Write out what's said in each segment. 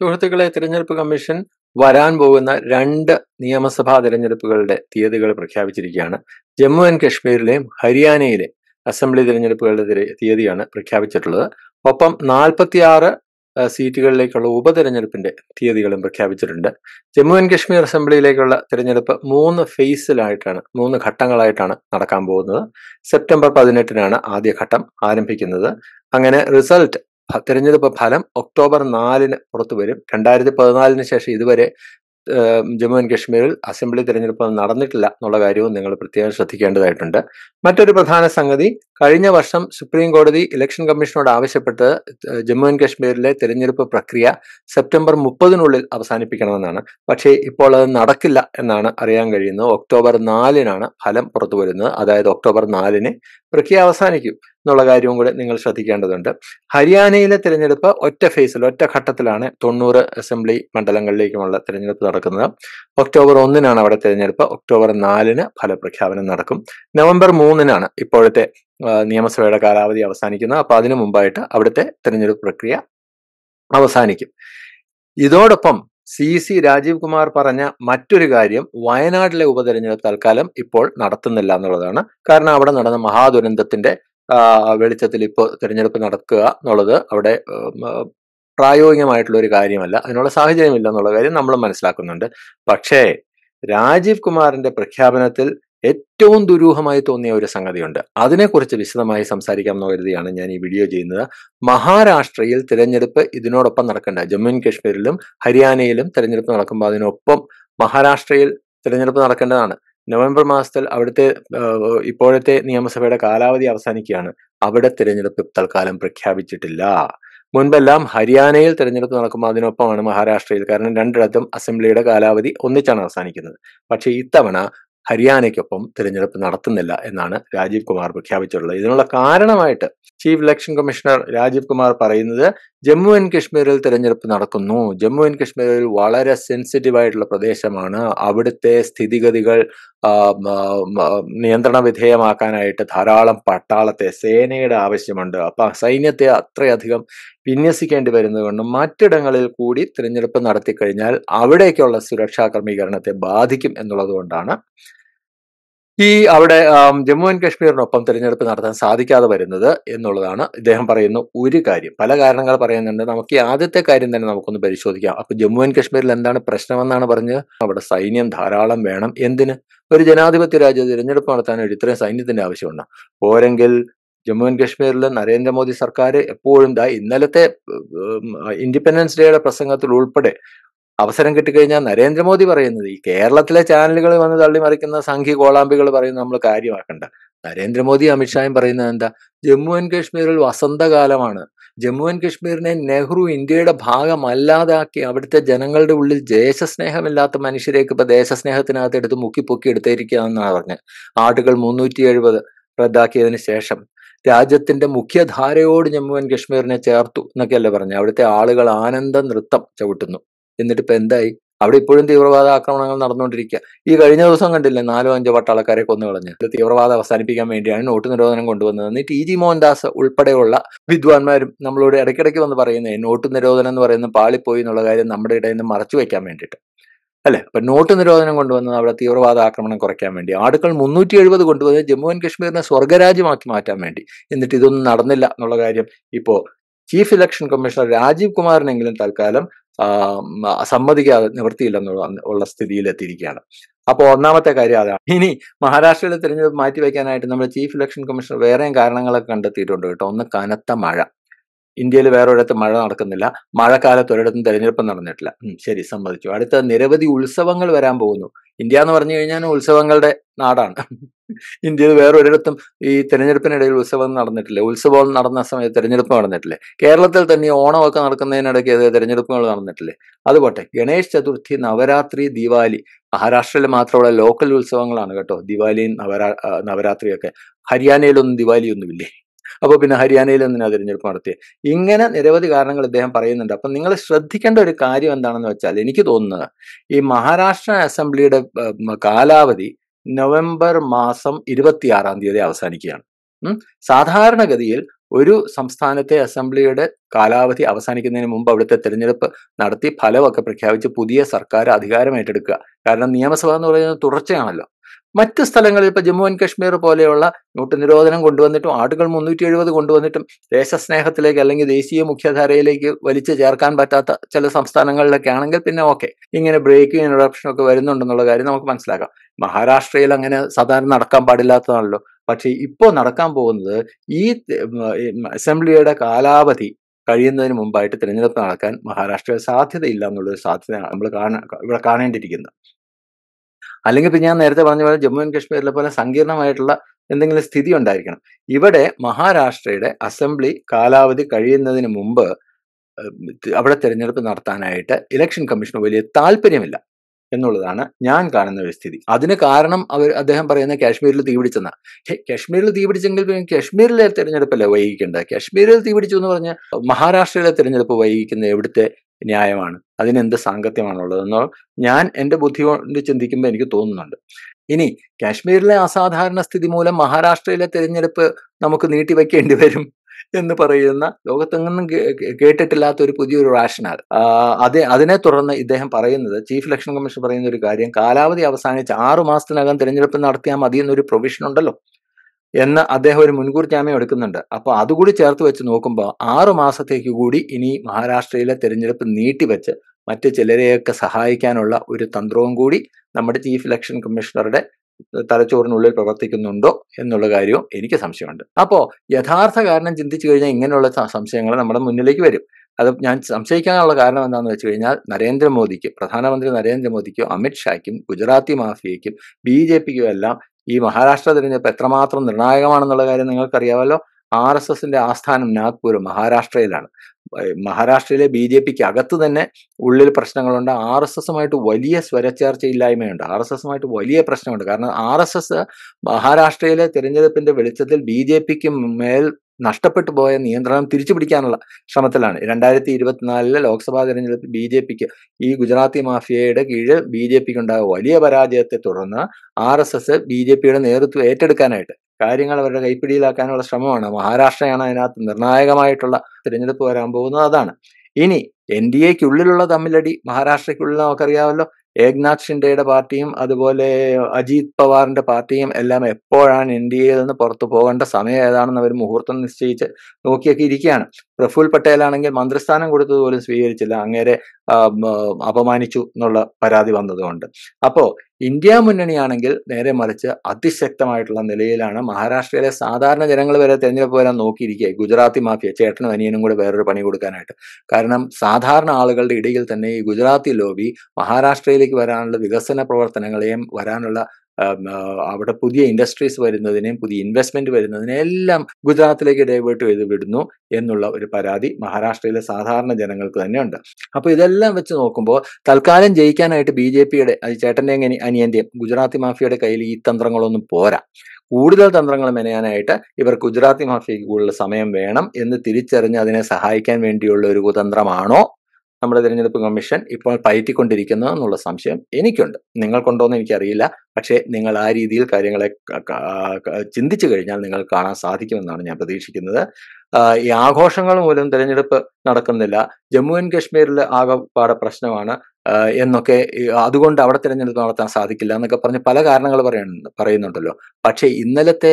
സുഹൃത്തുക്കളെ തിരഞ്ഞെടുപ്പ് കമ്മീഷൻ വരാൻ പോകുന്ന രണ്ട് നിയമസഭാ തിരഞ്ഞെടുപ്പുകളുടെ തീയതികൾ പ്രഖ്യാപിച്ചിരിക്കുകയാണ് ജമ്മു ആൻഡ് കശ്മീരിലെയും ഹരിയാനയിലെ അസംബ്ലി തിരഞ്ഞെടുപ്പുകളുടെ തീയതിയാണ് പ്രഖ്യാപിച്ചിട്ടുള്ളത് ഒപ്പം നാൽപ്പത്തിയാറ് സീറ്റുകളിലേക്കുള്ള ഉപതെരഞ്ഞെടുപ്പിന്റെ തീയതികളും പ്രഖ്യാപിച്ചിട്ടുണ്ട് ജമ്മു ആൻഡ് കശ്മീർ അസംബ്ലിയിലേക്കുള്ള തിരഞ്ഞെടുപ്പ് മൂന്ന് ഫേസിലായിട്ടാണ് മൂന്ന് ഘട്ടങ്ങളായിട്ടാണ് നടക്കാൻ പോകുന്നത് സെപ്റ്റംബർ പതിനെട്ടിനാണ് ആദ്യ ഘട്ടം ആരംഭിക്കുന്നത് അങ്ങനെ റിസൾട്ട് തെരഞ്ഞെടുപ്പ് ഫലം ഒക്ടോബർ നാലിന് പുറത്തു വരും രണ്ടായിരത്തി പതിനാലിന് ശേഷം ഇതുവരെ ജമ്മു ആൻഡ് കശ്മീരിൽ അസംബ്ലി തിരഞ്ഞെടുപ്പ് നടന്നിട്ടില്ല എന്നുള്ള കാര്യവും നിങ്ങൾ പ്രത്യേകം ശ്രദ്ധിക്കേണ്ടതായിട്ടുണ്ട് മറ്റൊരു പ്രധാന സംഗതി കഴിഞ്ഞ വർഷം സുപ്രീം കോടതി ഇലക്ഷൻ കമ്മീഷനോട് ആവശ്യപ്പെട്ട് ജമ്മു ആൻഡ് കശ്മീരിലെ തിരഞ്ഞെടുപ്പ് പ്രക്രിയ സെപ്റ്റംബർ മുപ്പതിനുള്ളിൽ അവസാനിപ്പിക്കണമെന്നാണ് പക്ഷേ ഇപ്പോൾ അത് നടക്കില്ല എന്നാണ് അറിയാൻ കഴിയുന്നത് ഒക്ടോബർ നാലിനാണ് ഫലം പുറത്തു വരുന്നത് അതായത് ഒക്ടോബർ നാലിന് പ്രക്രിയ അവസാനിക്കും എന്നുള്ള കാര്യവും കൂടെ നിങ്ങൾ ശ്രദ്ധിക്കേണ്ടതുണ്ട് ഹരിയാനയിലെ തിരഞ്ഞെടുപ്പ് ഒറ്റ ഫേസിൽ ഒറ്റ ഘട്ടത്തിലാണ് തൊണ്ണൂറ് അസംബ്ലി മണ്ഡലങ്ങളിലേക്കുമുള്ള തിരഞ്ഞെടുപ്പ് നടക്കുന്നത് ഒക്ടോബർ ഒന്നിനാണ് അവിടെ തിരഞ്ഞെടുപ്പ് ഒക്ടോബർ നാലിന് ഫലപ്രഖ്യാപനം നടക്കും നവംബർ മൂന്നിനാണ് ഇപ്പോഴത്തെ നിയമസഭയുടെ കാലാവധി അവസാനിക്കുന്നത് അപ്പൊ അതിനു മുമ്പായിട്ട് അവിടുത്തെ തിരഞ്ഞെടുപ്പ് പ്രക്രിയ അവസാനിക്കും ഇതോടൊപ്പം സി സി രാജീവ് കുമാർ പറഞ്ഞ മറ്റൊരു കാര്യം വയനാട്ടിലെ ഉപതെരഞ്ഞെടുപ്പ് തൽക്കാലം ഇപ്പോൾ നടത്തുന്നില്ല എന്നുള്ളതാണ് കാരണം അവിടെ നടന്ന മഹാദുരന്തത്തിന്റെ വെളിച്ചത്തിൽ ഇപ്പോൾ തിരഞ്ഞെടുപ്പ് നടക്കുക എന്നുള്ളത് അവിടെ പ്രായോഗികമായിട്ടുള്ള ഒരു കാര്യമല്ല അതിനുള്ള സാഹചര്യമില്ല എന്നുള്ള കാര്യം നമ്മൾ മനസ്സിലാക്കുന്നുണ്ട് പക്ഷേ രാജീവ് കുമാറിന്റെ പ്രഖ്യാപനത്തിൽ ഏറ്റവും ദുരൂഹമായി തോന്നിയ ഒരു സംഗതിയുണ്ട് അതിനെക്കുറിച്ച് വിശദമായി സംസാരിക്കാമെന്ന് കരുതിയാണ് ഞാൻ ഈ വീഡിയോ ചെയ്യുന്നത് മഹാരാഷ്ട്രയിൽ തിരഞ്ഞെടുപ്പ് ഇതിനോടൊപ്പം നടക്കേണ്ട ജമ്മു ആൻഡ് കാശ്മീരിലും ഹരിയാനയിലും തിരഞ്ഞെടുപ്പ് നടക്കുമ്പോൾ അതിനൊപ്പം മഹാരാഷ്ട്രയിൽ തിരഞ്ഞെടുപ്പ് നടക്കേണ്ടതാണ് നവംബർ മാസത്തിൽ അവിടുത്തെ ഇപ്പോഴത്തെ നിയമസഭയുടെ കാലാവധി അവസാനിക്കുകയാണ് അവിടെ തിരഞ്ഞെടുപ്പ് തൽക്കാലം പ്രഖ്യാപിച്ചിട്ടില്ല മുൻപെല്ലാം ഹരിയാനയിൽ തിരഞ്ഞെടുപ്പ് നടക്കുമ്പോൾ അതിനൊപ്പമാണ് മഹാരാഷ്ട്രയിൽ കാരണം രണ്ടിടത്തും അസംബ്ലിയുടെ കാലാവധി ഒന്നിച്ചാണ് അവസാനിക്കുന്നത് പക്ഷേ ഇത്തവണ ഹരിയാനയ്ക്കൊപ്പം തിരഞ്ഞെടുപ്പ് നടത്തുന്നില്ല എന്നാണ് രാജീവ് കുമാർ പ്രഖ്യാപിച്ചിട്ടുള്ളത് ഇതിനുള്ള കാരണമായിട്ട് chief election commissioner Rajeev Kumar പറയുന്നത് ജമ്മു ആൻഡ് കശ്മീരിൽ തെരഞ്ഞെടുപ്പ് നടക്കുന്നു ജമ്മു ആൻഡ് കശ്മീരിൽ വളരെ സെൻസിറ്റീവ് ആയിട്ടുള്ള പ്രദേശമാണ് അവിടുത്തെ സ്ഥിതിഗതികൾ നിയന്ത്രണ വിധേയമാക്കാനായിട്ട് ധാരാളം പട്ടാളത്തെ സേനയുടെ ആവശ്യമുണ്ട് അപ്പൊ സൈന്യത്തെ അത്രയധികം വിന്യസിക്കേണ്ടി വരുന്നത് മറ്റിടങ്ങളിൽ കൂടി തിരഞ്ഞെടുപ്പ് നടത്തി കഴിഞ്ഞാൽ അവിടേക്കുള്ള സുരക്ഷാ ക്രമീകരണത്തെ ബാധിക്കും എന്നുള്ളത് ഈ അവിടെ ജമ്മു ആൻഡ് കാശ്മീരിനൊപ്പം തിരഞ്ഞെടുപ്പ് നടത്താൻ സാധിക്കാതെ വരുന്നത് എന്നുള്ളതാണ് ഇദ്ദേഹം പറയുന്ന ഒരു കാര്യം പല കാരണങ്ങൾ പറയുന്നുണ്ട് നമുക്ക് ഈ ആദ്യത്തെ കാര്യം തന്നെ നമുക്കൊന്ന് പരിശോധിക്കാം അപ്പൊ ജമ്മു ആൻഡ് കാശ്മീരിൽ എന്താണ് പ്രശ്നമെന്നാണ് പറഞ്ഞ് അവിടെ സൈന്യം ധാരാളം വേണം എന്തിന് ഒരു ജനാധിപത്യ രാജ്യം തിരഞ്ഞെടുപ്പ് നടത്താൻ ഒരു ഇത്രയും സൈന്യത്തിന്റെ ആവശ്യമുണ്ട് പോരെങ്കിൽ ജമ്മു ആൻഡ് കാശ്മീരിൽ നരേന്ദ്രമോദി സർക്കാർ എപ്പോഴും ഇന്നലത്തെ ഇൻഡിപെൻഡൻസ് ഡേയുടെ പ്രസംഗത്തിൽ ഉൾപ്പെടെ അവസരം കിട്ടിക്കഴിഞ്ഞാൽ നരേന്ദ്രമോദി പറയുന്നത് ഈ കേരളത്തിലെ ചാനലുകൾ വന്ന് തള്ളിമറിക്കുന്ന സംഘി കോളാമ്പികൾ പറയുന്നത് നമ്മൾ കാര്യമാക്കണ്ട നരേന്ദ്രമോദി അമിത്ഷായും പറയുന്നത് എന്താ ജമ്മു ആൻഡ് കാശ്മീരിൽ വസന്തകാലമാണ് ജമ്മു ആൻഡ് കാശ്മീരിനെ നെഹ്റു ഇന്ത്യയുടെ ഭാഗമല്ലാതാക്കി അവിടുത്തെ ജനങ്ങളുടെ ഉള്ളിൽ ദേശസ്നേഹമില്ലാത്ത മനുഷ്യരേക്ക് ഇപ്പൊ ദേശസ്നേഹത്തിനകത്ത് എടുത്ത് മുക്കി പൊക്കി എടുത്തിരിക്കുക എന്നാണ് പറഞ്ഞ് ആർട്ടിക്കിൾ മുന്നൂറ്റി എഴുപത് റദ്ദാക്കിയതിന് ശേഷം രാജ്യത്തിന്റെ മുഖ്യധാരയോട് ജമ്മു ആൻഡ് കാശ്മീരിനെ ചേർത്തു എന്നൊക്കെയല്ലേ പറഞ്ഞു അവിടുത്തെ ആളുകൾ ആനന്ദ നൃത്തം ചവിട്ടുന്നു എന്നിട്ട് ഇപ്പൊ എന്തായി അവിടെ ഇപ്പോഴും തീവ്രവാദ ആക്രമണങ്ങൾ നടന്നുകൊണ്ടിരിക്കുക ഈ കഴിഞ്ഞ ദിവസം കണ്ടില്ലേ നാലോ അഞ്ചോ പട്ടാളക്കാരെ കൊന്നു കളഞ്ഞ് തീവ്രവാദം അവസാനിപ്പിക്കാൻ വേണ്ടിയാണ് നോട്ട് നിരോധനം കൊണ്ടുവന്നതെന്ന് ടി ജി മോഹൻദാസ് ഉൾപ്പെടെയുള്ള വിദ്വാൻമാരും നമ്മളോട് ഇടയ്ക്കിടയ്ക്ക് വന്ന് പറയുന്നത് നോട്ട് നിരോധനം എന്ന് പറയുന്ന പാളിപ്പോയി എന്നുള്ള കാര്യം നമ്മുടെ ഇടയിൽ നിന്ന് മറച്ചു വയ്ക്കാൻ വേണ്ടിയിട്ട് അല്ലെ അപ്പൊ നോട്ട് നിരോധനം കൊണ്ടുവന്നത് അവിടെ തീവ്രവാദ ആക്രമണം കുറയ്ക്കാൻ വേണ്ടി ആടുക്കൾ മുന്നൂറ്റി എഴുപത് കൊണ്ടുവന്ന് ജമ്മു ആൻഡ് കശ്മീരിനെ സ്വർഗരാജ്യമാക്കി മാറ്റാൻ വേണ്ടി എന്നിട്ട് ഇതൊന്നും നടന്നില്ല എന്നുള്ള കാര്യം ഇപ്പോ ചീഫ് ഇലക്ഷൻ കമ്മീഷണർ രാജീവ് കുമാറിനെങ്കിലും തൽക്കാലം സമ്മതിക്കാതെ നിവൃത്തിയില്ലെന്നുള്ള ഉള്ള സ്ഥിതിയിലെത്തിയിരിക്കുകയാണ് അപ്പോൾ ഒന്നാമത്തെ കാര്യം അതാണ് ഇനി മഹാരാഷ്ട്രയിലെ തിരഞ്ഞെടുപ്പ് മാറ്റി വയ്ക്കാനായിട്ട് നമ്മുടെ ചീഫ് ഇലക്ഷൻ കമ്മീഷണർ വേറെയും കാരണങ്ങളൊക്കെ കണ്ടെത്തിയിട്ടുണ്ട് കേട്ടോ ഒന്ന് കനത്ത മഴ ഇന്ത്യയിൽ വേറൊരിടത്ത് മഴ നടക്കുന്നില്ല മഴക്കാലത്ത് ഒരിടത്തും തിരഞ്ഞെടുപ്പ് നടന്നിട്ടില്ല ശരി സമ്മതിച്ചു അടുത്ത നിരവധി ഉത്സവങ്ങൾ വരാൻ പോകുന്നു ഇന്ത്യ എന്ന് പറഞ്ഞു കഴിഞ്ഞാൽ ഉത്സവങ്ങളുടെ നാടാണ് ഇന്ത്യയിൽ വേറെ ഒരിടത്തും ഈ തെരഞ്ഞെടുപ്പിനിടയിൽ ഉത്സവം നടന്നിട്ടില്ല ഉത്സവം നടന്ന സമയത്ത് തെരഞ്ഞെടുപ്പ് നടന്നിട്ടില്ലേ കേരളത്തിൽ തന്നെ ഓണമൊക്കെ നടക്കുന്നതിനിടയ്ക്ക് തെരഞ്ഞെടുപ്പുകൾ നടന്നിട്ടില്ലേ അതുപോട്ടെ ഗണേശ് ചതുർത്ഥി നവരാത്രി ദീപാവലി മഹാരാഷ്ട്രയിൽ മാത്രമുള്ള ലോക്കൽ ഉത്സവങ്ങളാണ് കേട്ടോ ദിവാലിയും നവരാ നവരാത്രിയൊക്കെ ഹരിയാനയിലൊന്നും ദിവാലിയൊന്നുമില്ലേ അപ്പോൾ പിന്നെ ഹരിയാനയിൽ നിന്നാണ് തിരഞ്ഞെടുപ്പ് നടത്തിയത് ഇങ്ങനെ നിരവധി കാരണങ്ങൾ അദ്ദേഹം പറയുന്നുണ്ട് അപ്പൊ നിങ്ങൾ ശ്രദ്ധിക്കേണ്ട ഒരു കാര്യം എന്താണെന്ന് വെച്ചാൽ എനിക്ക് തോന്നുന്നത് ഈ മഹാരാഷ്ട്ര അസംബ്ലിയുടെ കാലാവധി നവംബർ മാസം ഇരുപത്തിയാറാം തീയതി അവസാനിക്കുകയാണ് സാധാരണഗതിയിൽ ഒരു സംസ്ഥാനത്തെ അസംബ്ലിയുടെ കാലാവധി അവസാനിക്കുന്നതിന് മുമ്പ് അവിടുത്തെ തെരഞ്ഞെടുപ്പ് നടത്തി ഫലമൊക്കെ പ്രഖ്യാപിച്ച് പുതിയ സർക്കാർ അധികാരം ഏറ്റെടുക്കുക കാരണം നിയമസഭ എന്ന് പറയുന്നത് തുടർച്ചയാണല്ലോ മറ്റ് സ്ഥലങ്ങളിൽ ഇപ്പൊ ജമ്മു ആൻഡ് കാശ്മീർ പോലെയുള്ള നോട്ട് നിരോധനം കൊണ്ടുവന്നിട്ടും ആടുകൾ മുന്നൂറ്റി എഴുപത് കൊണ്ടുവന്നിട്ടും ദേശസ്നേഹത്തിലേക്ക് അല്ലെങ്കിൽ ദേശീയ മുഖ്യധാരയിലേക്ക് വലിച്ചു ചേർക്കാൻ പറ്റാത്ത ചില സംസ്ഥാനങ്ങളിലൊക്കെ ആണെങ്കിൽ പിന്നെ ഓക്കെ ഇങ്ങനെ ബ്രേക്കും ഇൻറപ്ഷനും ഒക്കെ വരുന്നുണ്ടെന്നുള്ള കാര്യം നമുക്ക് മനസ്സിലാക്കാം മഹാരാഷ്ട്രയിൽ അങ്ങനെ സാധാരണ നടക്കാൻ പാടില്ലാത്തതാണല്ലോ പക്ഷേ ഇപ്പോൾ നടക്കാൻ പോകുന്നത് ഈ അസംബ്ലിയുടെ കാലാവധി കഴിയുന്നതിന് മുമ്പായിട്ട് തിരഞ്ഞെടുപ്പ് നടക്കാൻ മഹാരാഷ്ട്രയിൽ സാധ്യതയില്ല എന്നുള്ളൊരു സാധ്യതയാണ് നമ്മൾ കാണാൻ ഇവിടെ കാണേണ്ടിയിരിക്കുന്നത് അല്ലെങ്കിൽ ഞാൻ നേരത്തെ പറഞ്ഞ പോലെ ജമ്മു ആൻഡ് കാശ്മീരിലെ പോലെ സങ്കീർണമായിട്ടുള്ള എന്തെങ്കിലും സ്ഥിതി ഉണ്ടായിരിക്കണം ഇവിടെ മഹാരാഷ്ട്രയുടെ അസംബ്ലി കാലാവധി കഴിയുന്നതിന് മുമ്പ് അവിടെ തിരഞ്ഞെടുപ്പ് നടത്താനായിട്ട് ഇലക്ഷൻ കമ്മീഷന് വലിയ താല്പര്യമില്ല എന്നുള്ളതാണ് ഞാൻ കാണുന്ന ഒരു സ്ഥിതി അതിന് കാരണം അവർ അദ്ദേഹം പറയുന്ന കാശ്മീരിൽ തീപിടിച്ചെന്ന കാശ്മീരിൽ തീപിടിച്ചെങ്കിൽ പിന്നെ കാശ്മീരിലെ തിരഞ്ഞെടുപ്പല്ല വൈകിക്കേണ്ടത് കാശ്മീരിൽ തീപിടിച്ചു എന്ന് പറഞ്ഞ മഹാരാഷ്ട്രയിലെ തിരഞ്ഞെടുപ്പ് വൈകിക്കുന്ന എവിടുത്തെ ന്യായമാണ് അതിനെന്ത് എന്നോ ഞാൻ എൻ്റെ ബുദ്ധി കൊണ്ട് ചിന്തിക്കുമ്പോൾ എനിക്ക് തോന്നുന്നുണ്ട് ഇനി കാശ്മീരിലെ അസാധാരണ സ്ഥിതി മൂലം മഹാരാഷ്ട്രയിലെ തിരഞ്ഞെടുപ്പ് നമുക്ക് നീട്ടിവെക്കേണ്ടി വരും എന്ന് പറയുന്ന ലോകത്തെങ്ങും കേട്ടിട്ടില്ലാത്ത ഒരു പുതിയൊരു റാഷനാൽ അതെ അതിനെ തുടർന്ന് ഇദ്ദേഹം പറയുന്നത് ചീഫ് ഇലക്ഷൻ കമ്മീഷൻ പറയുന്ന ഒരു കാര്യം കാലാവധി അവസാനിച്ച് ആറു മാസത്തിനകം തിരഞ്ഞെടുപ്പ് നടത്തിയാൽ മതി എന്നൊരു പ്രൊവിഷൻ ഉണ്ടല്ലോ എന്ന് അദ്ദേഹം ഒരു മുൻകൂർ ജാമ്യം എടുക്കുന്നുണ്ട് അപ്പോൾ അതുകൂടി ചേർത്ത് വെച്ച് നോക്കുമ്പോൾ ആറു മാസത്തേക്ക് കൂടി ഇനി മഹാരാഷ്ട്രയിലെ തെരഞ്ഞെടുപ്പ് നീട്ടിവെച്ച് മറ്റ് ചിലരെയൊക്കെ സഹായിക്കാനുള്ള ഒരു തന്ത്രവും കൂടി നമ്മുടെ ചീഫ് ഇലക്ഷൻ കമ്മീഷണറുടെ തലച്ചോറിനുള്ളിൽ പ്രവർത്തിക്കുന്നുണ്ടോ എന്നുള്ള കാര്യവും എനിക്ക് സംശയമുണ്ട് അപ്പോൾ യഥാർത്ഥ കാരണം ചിന്തിച്ചു കഴിഞ്ഞാൽ ഇങ്ങനെയുള്ള സംശയങ്ങൾ നമ്മുടെ മുന്നിലേക്ക് വരും അത് ഞാൻ സംശയിക്കാനുള്ള കാരണം എന്താണെന്ന് വെച്ച് കഴിഞ്ഞാൽ നരേന്ദ്രമോദിക്ക് പ്രധാനമന്ത്രി നരേന്ദ്രമോദിക്കും അമിത്ഷായ്ക്കും ഗുജറാത്തി മാഫിയയ്ക്കും ബി ജെ പിക്കും എല്ലാം ഈ മഹാരാഷ്ട്ര തിരഞ്ഞെടുപ്പ് എത്രമാത്രം നിർണായകമാണെന്നുള്ള കാര്യം നിങ്ങൾക്കറിയാമല്ലോ ആർ എസ് എസിന്റെ ആസ്ഥാനം നാഗ്പൂർ മഹാരാഷ്ട്രയിലാണ് മഹാരാഷ്ട്രയിലെ ബി ജെ പിക്ക് അകത്ത് തന്നെ ഉള്ളിൽ പ്രശ്നങ്ങളുണ്ട് ആർ എസ് എസുമായിട്ട് വലിയ സ്വരച്ചേർച്ചയില്ലായ്മയുണ്ട് ആർ എസ് എസുമായിട്ട് വലിയ പ്രശ്നമുണ്ട് കാരണം ആർ എസ് എസ് മഹാരാഷ്ട്രയിലെ തിരഞ്ഞെടുപ്പിന്റെ വെളിച്ചത്തിൽ ബി ജെ പിക്ക് മേൽ നഷ്ടപ്പെട്ടു പോയ നിയന്ത്രണം തിരിച്ചു പിടിക്കാനുള്ള ശ്രമത്തിലാണ് രണ്ടായിരത്തി ഇരുപത്തിനാലിലെ ലോക്സഭാ തെരഞ്ഞെടുപ്പിൽ ബി ജെ പിക്ക് ഈ ഗുജറാത്തി മാഫിയയുടെ കീഴിൽ ബി ജെ പിക്ക് ഉണ്ടായ വലിയ പരാജയത്തെ തുടർന്ന് R S S B J പിയുടെ നേതൃത്വം ഏറ്റെടുക്കാനായിട്ട് കാര്യങ്ങൾ അവരുടെ കൈപ്പിടിയിലാക്കാനുള്ള ശ്രമമാണ് മഹാരാഷ്ട്രയാണ് അതിനകത്ത് നിർണായകമായിട്ടുള്ള തിരഞ്ഞെടുപ്പ് വരാൻ പോകുന്നത് അതാണ് ഇനി എൻ ഡി എക്കുള്ളിലുള്ള തമ്മിലടി മഹാരാഷ്ട്രയ്ക്കുള്ളിൽ നമുക്കറിയാമല്ലോ ഏക്നാഥ് ഷിൻഡെയുടെ പാർട്ടിയും അതുപോലെ അജിത് പവാറിന്റെ പാർട്ടിയും എല്ലാം എപ്പോഴാണ് ഇന്ത്യയിൽ നിന്ന് പുറത്തു പോകേണ്ട സമയം ഏതാണെന്ന് അവർ മുഹൂർത്തം നിശ്ചയിച്ച് നോക്കിയൊക്കെ ഇരിക്കുകയാണ് പ്രഫുൽ പട്ടേൽ ആണെങ്കിൽ മന്ത്രിസ്ഥാനം കൊടുത്തതുപോലും സ്വീകരിച്ചില്ല അങ്ങേരെ അപമാനിച്ചു എന്നുള്ള പരാതി വന്നതുകൊണ്ട് അപ്പോൾ ഇന്ത്യ മുന്നണിയാണെങ്കിൽ നേരെ മറിച്ച് അതിശക്തമായിട്ടുള്ള നിലയിലാണ് മഹാരാഷ്ട്രയിലെ സാധാരണ ജനങ്ങൾ വരെ തെരഞ്ഞെടുപ്പ് വരാൻ നോക്കിയിരിക്കുക ഗുജറാത്തി മാഫിയ ചേട്ടനും അനിയനും കൂടെ വേറൊരു പണി കൊടുക്കാനായിട്ട് കാരണം സാധാരണ ആളുകളുടെ ഇടയിൽ തന്നെ ഈ ഗുജറാത്തി ലോബി മഹാരാഷ്ട്രയിലേക്ക് വരാനുള്ള വികസന പ്രവർത്തനങ്ങളെയും വരാനുള്ള അവിടെ പുതിയ ഇൻഡസ്ട്രീസ് വരുന്നതിനെയും പുതിയ ഇൻവെസ്റ്റ്മെന്റ് വരുന്നതിനെയും എല്ലാം ഗുജറാത്തിലേക്ക് ഡൈവേർട്ട് ചെയ്ത് വിടുന്നു എന്നുള്ള ഒരു പരാതി മഹാരാഷ്ട്രയിലെ സാധാരണ ജനങ്ങൾക്ക് തന്നെയുണ്ട് അപ്പോൾ ഇതെല്ലാം വെച്ച് നോക്കുമ്പോൾ തൽക്കാലം ജയിക്കാനായിട്ട് ബി ജെ പിയുടെ അത് ചേട്ടൻ്റെയും അനിയൻ്റെയും ഗുജറാത്തി മാഫിയയുടെ കയ്യിൽ ഈ തന്ത്രങ്ങളൊന്നും പോരാ കൂടുതൽ തന്ത്രങ്ങൾ മെനയാനായിട്ട് ഇവർ ഗുജറാത്തി മാഫിയയ്ക്ക് കൂടുതൽ സമയം വേണം എന്ന് തിരിച്ചറിഞ്ഞ് അതിനെ സഹായിക്കാൻ വേണ്ടിയുള്ള ഒരു കുതന്ത്രമാണോ നമ്മുടെ തിരഞ്ഞെടുപ്പ് കമ്മീഷൻ ഇപ്പോൾ പയറ്റിക്കൊണ്ടിരിക്കുന്നത് എന്നുള്ള സംശയം എനിക്കുണ്ട് നിങ്ങൾക്കുണ്ടോ എന്ന് എനിക്കറിയില്ല പക്ഷേ നിങ്ങൾ ആ രീതിയിൽ കാര്യങ്ങളെ ചിന്തിച്ചു കഴിഞ്ഞാൽ നിങ്ങൾ കാണാൻ സാധിക്കുമെന്നാണ് ഞാൻ പ്രതീക്ഷിക്കുന്നത് ഈ ആഘോഷങ്ങൾ മൂലം തിരഞ്ഞെടുപ്പ് നടക്കുന്നില്ല ജമ്മു ആൻഡ് കാശ്മീരിൽ ആകെപ്പാടെ പ്രശ്നമാണ് എന്നൊക്കെ അതുകൊണ്ട് അവിടെ തിരഞ്ഞെടുപ്പ് നടത്താൻ സാധിക്കില്ല എന്നൊക്കെ പറഞ്ഞ് പല കാരണങ്ങൾ പറയുന്നുണ്ടല്ലോ പക്ഷേ ഇന്നലത്തെ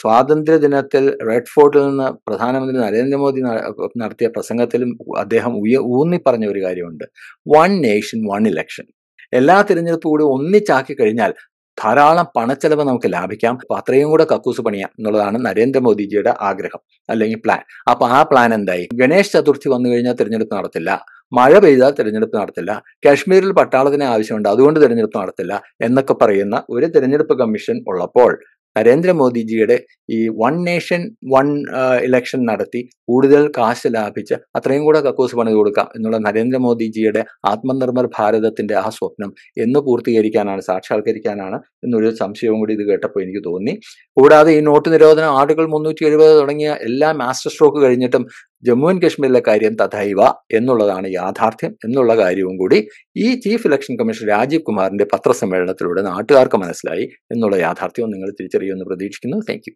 സ്വാതന്ത്ര്യ ദിനത്തിൽ റെഡ് ഫോർട്ടിൽ നിന്ന് പ്രധാനമന്ത്രി നരേന്ദ്രമോദി നടത്തിയ പ്രസംഗത്തിലും അദ്ദേഹം ഉയ ഊന്നി പറഞ്ഞ ഒരു കാര്യമുണ്ട് വൺ നേഷൻ വൺ ഇലക്ഷൻ എല്ലാ തിരഞ്ഞെടുപ്പും കൂടി ഒന്നിച്ചാക്കി കഴിഞ്ഞാൽ ധാരാളം പണച്ചെലവ് നമുക്ക് ലാഭിക്കാം അപ്പൊ അത്രയും കൂടെ കക്കൂസ് പണിയാം എന്നുള്ളതാണ് നരേന്ദ്രമോദിജിയുടെ ആഗ്രഹം അല്ലെങ്കിൽ പ്ലാൻ അപ്പോൾ ആ പ്ലാൻ എന്തായി ഗണേഷ് ചതുർത്ഥി വന്നു കഴിഞ്ഞാൽ തിരഞ്ഞെടുപ്പ് നടത്തില്ല മഴ പെയ്താൽ തിരഞ്ഞെടുപ്പ് നടത്തില്ല കാശ്മീരിൽ പട്ടാളത്തിന് ആവശ്യമുണ്ട് അതുകൊണ്ട് തിരഞ്ഞെടുപ്പ് നടത്തില്ല എന്നൊക്കെ പറയുന്ന ഒരു തിരഞ്ഞെടുപ്പ് കമ്മീഷൻ ഉള്ളപ്പോൾ നരേന്ദ്രമോദിജിയുടെ ഈ വൺ നേഷൻ വൺ ഇലക്ഷൻ നടത്തി കൂടുതൽ കാശ് ലാഭിച്ച് അത്രയും കൂടെ കക്കൂസ് പണിത് കൊടുക്കാം എന്നുള്ള നരേന്ദ്രമോദിജിയുടെ ആത്മനിർഭർ ഭാരതത്തിന്റെ ആ സ്വപ്നം എന്ന് പൂർത്തീകരിക്കാനാണ് സാക്ഷാത്കരിക്കാനാണ് എന്നൊരു സംശയവും കൂടി ഇത് കേട്ടപ്പോൾ എനിക്ക് തോന്നി കൂടാതെ ഈ നോട്ട് നിരോധനം ആർട്ടിക്കിൾ മുന്നൂറ്റി എഴുപത് തുടങ്ങിയ എല്ലാ മാസ്റ്റർ സ്ട്രോക്ക് കഴിഞ്ഞിട്ടും ജമ്മു ആൻഡ് കാശ്മീരിലെ കാര്യം തഥൈവ എന്നുള്ളതാണ് യാഥാർത്ഥ്യം എന്നുള്ള കാര്യവും കൂടി ഈ ചീഫ് ഇലക്ഷൻ കമ്മീഷൻ രാജീവ് കുമാറിന്റെ പത്രസമ്മേളനത്തിലൂടെ നാട്ടുകാർക്ക് മനസ്സിലായി എന്നുള്ള യാഥാർത്ഥ്യവും നിങ്ങൾ തിരിച്ചറിയുമെന്ന് പ്രതീക്ഷിക്കുന്നു താങ്ക്